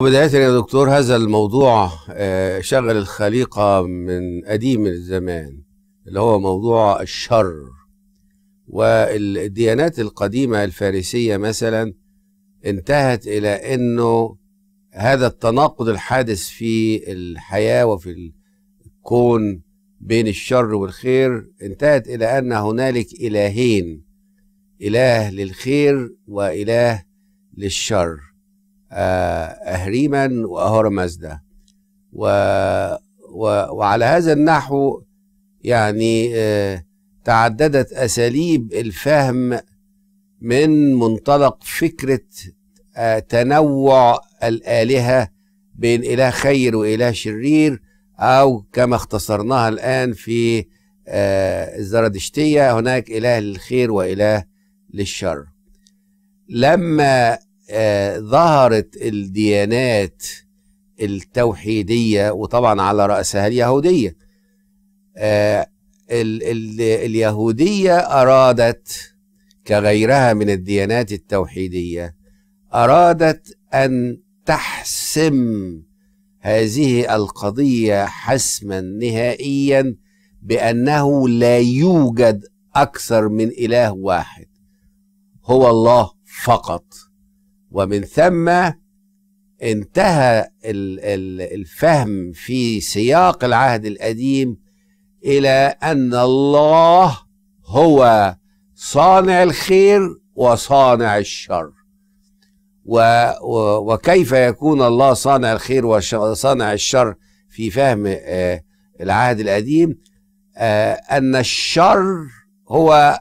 بداية يا دكتور هذا الموضوع آه، شغل الخليقة من قديم الزمان اللي هو موضوع الشر والديانات القديمة الفارسية مثلا انتهت إلى أنه هذا التناقض الحادث في الحياة وفي الكون بين الشر والخير انتهت إلى أن هنالك إلهين إله للخير وإله للشر آه، أهريما وأهرمزدا و و وعلى هذا النحو يعني آه، تعددت أساليب الفهم من منطلق فكرة آه، تنوع الآلهة بين إله خير وإله شرير أو كما اختصرناها الآن في الزرادشتية هناك إله للخير وإله للشر لما آه ظهرت الديانات التوحيدية وطبعا على رأسها اليهودية آه ال ال اليهودية أرادت كغيرها من الديانات التوحيدية أرادت أن تحسم هذه القضية حسما نهائيا بأنه لا يوجد أكثر من إله واحد هو الله فقط ومن ثم انتهى الفهم في سياق العهد القديم الى ان الله هو صانع الخير وصانع الشر وكيف يكون الله صانع الخير وصانع الشر في فهم آه، العهد القديم آه، ان الشر هو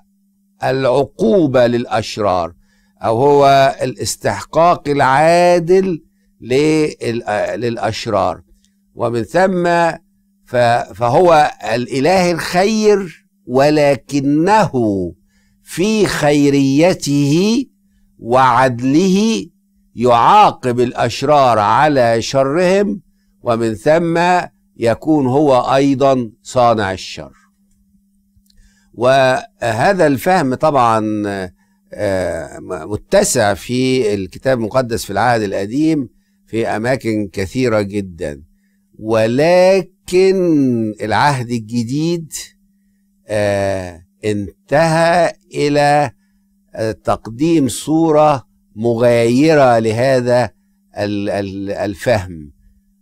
العقوبه للاشرار او هو الاستحقاق العادل للاشرار ومن ثم فهو الاله الخير ولكنه في خيريته وعدله يعاقب الاشرار على شرهم ومن ثم يكون هو ايضا صانع الشر وهذا الفهم طبعا آه، متسع في الكتاب المقدس في العهد القديم في أماكن كثيرة جدا ولكن العهد الجديد آه، انتهى إلى تقديم صورة مغايرة لهذا الفهم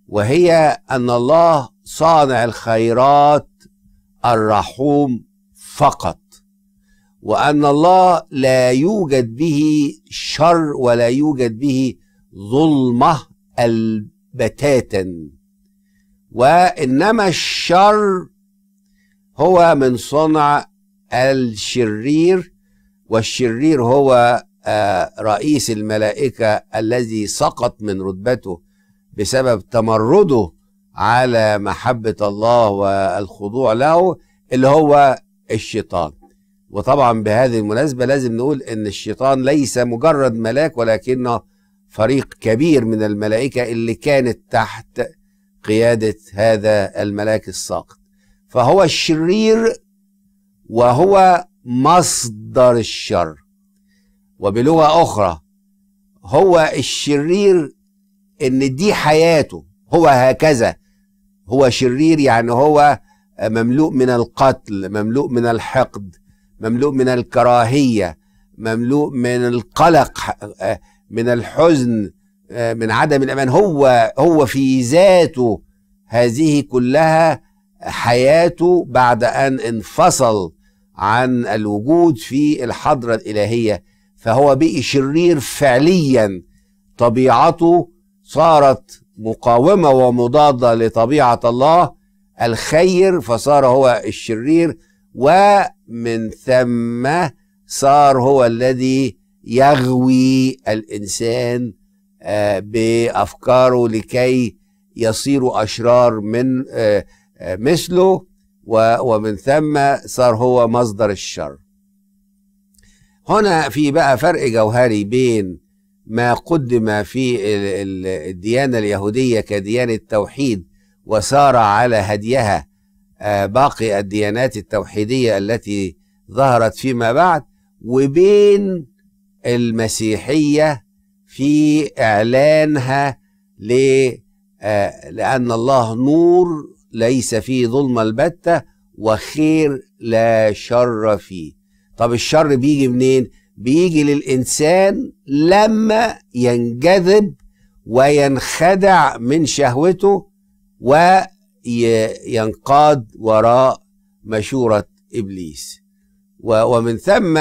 وهي أن الله صانع الخيرات الرحوم فقط وأن الله لا يوجد به شر ولا يوجد به ظلمة البتاتا وإنما الشر هو من صنع الشرير والشرير هو آه، رئيس الملائكة الذي سقط من رتبته بسبب تمرده على محبة الله والخضوع له اللي هو الشيطان وطبعا بهذه المناسبة لازم نقول ان الشيطان ليس مجرد ملاك ولكنه فريق كبير من الملائكة اللي كانت تحت قيادة هذا الملاك الساقط فهو الشرير وهو مصدر الشر وبلغة أخرى هو الشرير إن دي حياته هو هكذا هو شرير يعني هو مملوء من القتل مملوء من الحقد مملوء من الكراهيه مملوء من القلق آه، من الحزن آه، من عدم الامان هو هو في ذاته هذه كلها حياته بعد ان انفصل عن الوجود في الحضره الالهيه فهو بقي شرير فعليا طبيعته صارت مقاومه ومضاده لطبيعه الله الخير فصار هو الشرير ومن ثم صار هو الذي يغوي الانسان آه، بافكاره لكي يصير اشرار من آه، آه، مثله ومن ثم صار هو مصدر الشر هنا في بقى فرق جوهري بين ما قدم في الديانة اليهودية كديانة توحيد وسار على هديها آه، باقي الديانات التوحيدية التي ظهرت فيما بعد وبين المسيحية في إعلانها آه، لأن الله نور ليس فيه ظلمة البتة وخير لا شر فيه طب الشر بيجي منين؟ بيجي للإنسان لما ينجذب وينخدع من شهوته و ينقاد وراء مشورة إبليس ومن ثم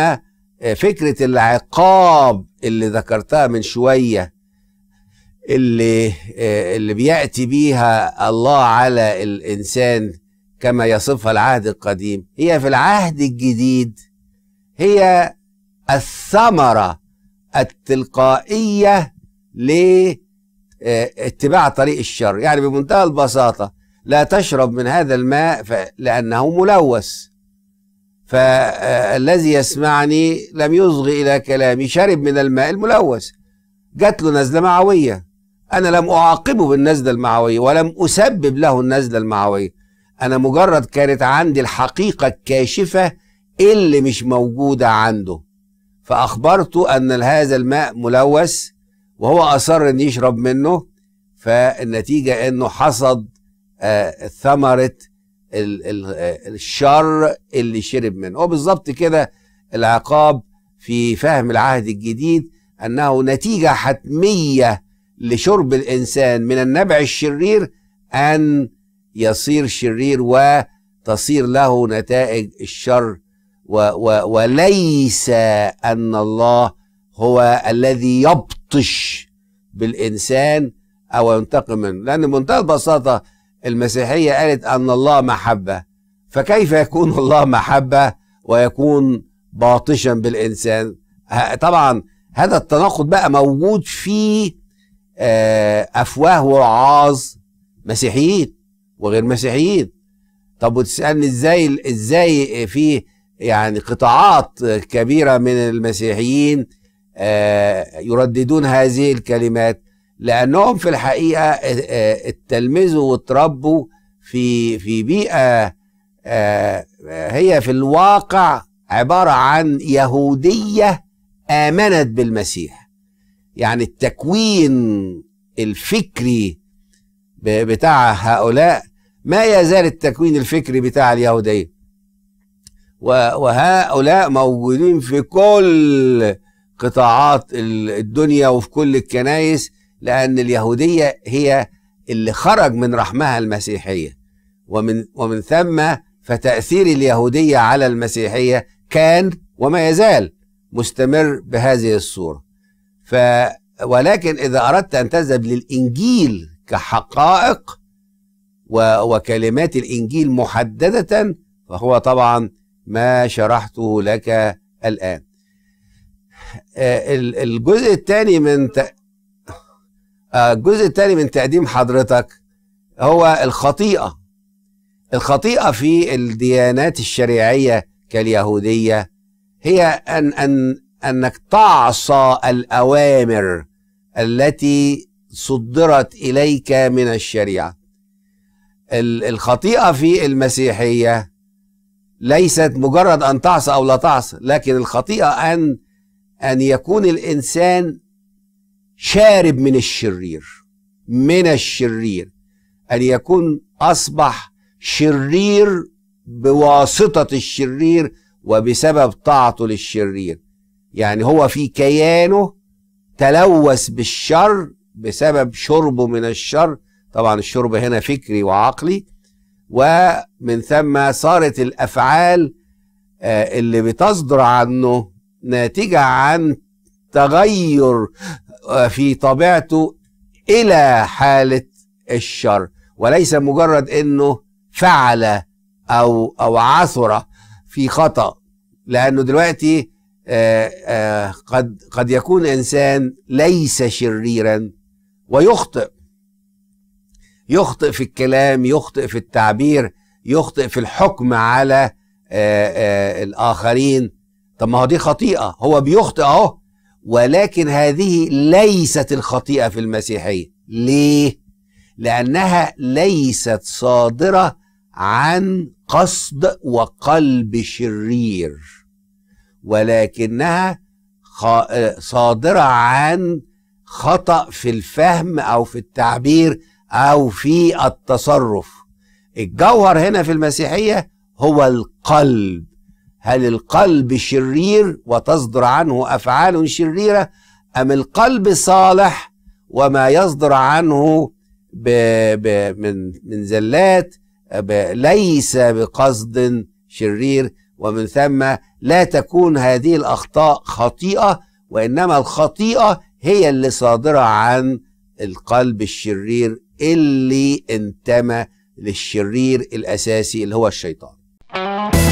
آه، فكرة العقاب اللي ذكرتها من شوية اللي آه، اللي بيأتي بيها الله على الإنسان كما يصفها العهد القديم هي في العهد الجديد هي الثمرة التلقائية لاتباع آه، طريق الشر يعني بمنتهى البساطة لا تشرب من هذا الماء لأنه ملوث فالذي يسمعني لم يصغ إلى كلامي شرب من الماء الملوث جات له نزلة معوية أنا لم أعاقبه بالنزلة المعوية ولم أسبب له النزلة المعوية أنا مجرد كانت عندي الحقيقة الكاشفة اللي مش موجودة عنده فأخبرته أن هذا الماء ملوث وهو أصر أن يشرب منه فالنتيجة أنه حصد آه، ثمره آه، الشر اللي شرب منه وبالظبط كده العقاب في فهم العهد الجديد انه نتيجه حتميه لشرب الانسان من النبع الشرير ان يصير شرير وتصير له نتائج الشر و و وليس ان الله هو الذي يبطش بالانسان او ينتقم منه لان بمنتهى البساطه المسيحية قالت أن الله محبة فكيف يكون الله محبة ويكون باطشا بالإنسان طبعا هذا التناقض بقى موجود في آه، أفواه وعاظ مسيحيين وغير مسيحيين طب وتسألني ازاي ازاي في يعني قطاعات كبيرة من المسيحيين آه، يرددون هذه الكلمات لانهم في الحقيقه آه، آه، اتلمذوا واتربوا في في بيئه آه، هي في الواقع عباره عن يهوديه امنت بالمسيح يعني التكوين الفكري بتاع هؤلاء ما يزال التكوين الفكري بتاع اليهوديه وهؤلاء موجودين في كل قطاعات الدنيا وفي كل الكنائس لأن اليهودية هي اللي خرج من رحمها المسيحية ومن ومن ثم فتأثير اليهودية على المسيحية كان وما يزال مستمر بهذه الصورة ف ولكن إذا أردت أن تذهب للإنجيل كحقائق وكلمات الإنجيل محددة فهو طبعا ما شرحته لك الآن آه، الجزء الثاني من الجزء الثاني من تقديم حضرتك هو الخطيئة الخطيئة في الديانات الشريعية كاليهودية هي أن, أن أنك تعصى الأوامر التي صدرت إليك من الشريعة الخطيئة في المسيحية ليست مجرد أن تعصى أو لا تعصى لكن الخطيئة أن أن يكون الإنسان شارب من الشرير من الشرير أن يكون أصبح شرير بواسطة الشرير وبسبب طاعته للشرير يعني هو في كيانه تلوث بالشر بسبب شربه من الشر طبعا الشرب هنا فكري وعقلي ومن ثم صارت الأفعال آه، اللي بتصدر عنه ناتجة عن تغير في طبيعته الى حاله الشر وليس مجرد انه فعل او او عثر في خطا لانه دلوقتي آآ آه، آآ آه، قد قد يكون انسان ليس شريرا ويخطئ يخطئ في الكلام يخطئ في التعبير يخطئ في الحكم على آآ آه، الاخرين طب ما هو دي خطيئه هو بيخطئ اهو ولكن هذه ليست الخطيئة في المسيحية ليه؟ لأنها ليست صادرة عن قصد وقلب شرير ولكنها صادرة عن خطأ في الفهم أو في التعبير أو في التصرف الجوهر هنا في المسيحية هو القلب هل القلب شرير وتصدر عنه أفعال شريرة أم القلب صالح وما يصدر عنه بـ بـ من من زلات ليس بقصد شرير ومن ثم لا تكون هذه الأخطاء خطيئة وإنما الخطيئة هي اللي صادرة عن القلب الشرير اللي انتمى للشرير الأساسي اللي هو الشيطان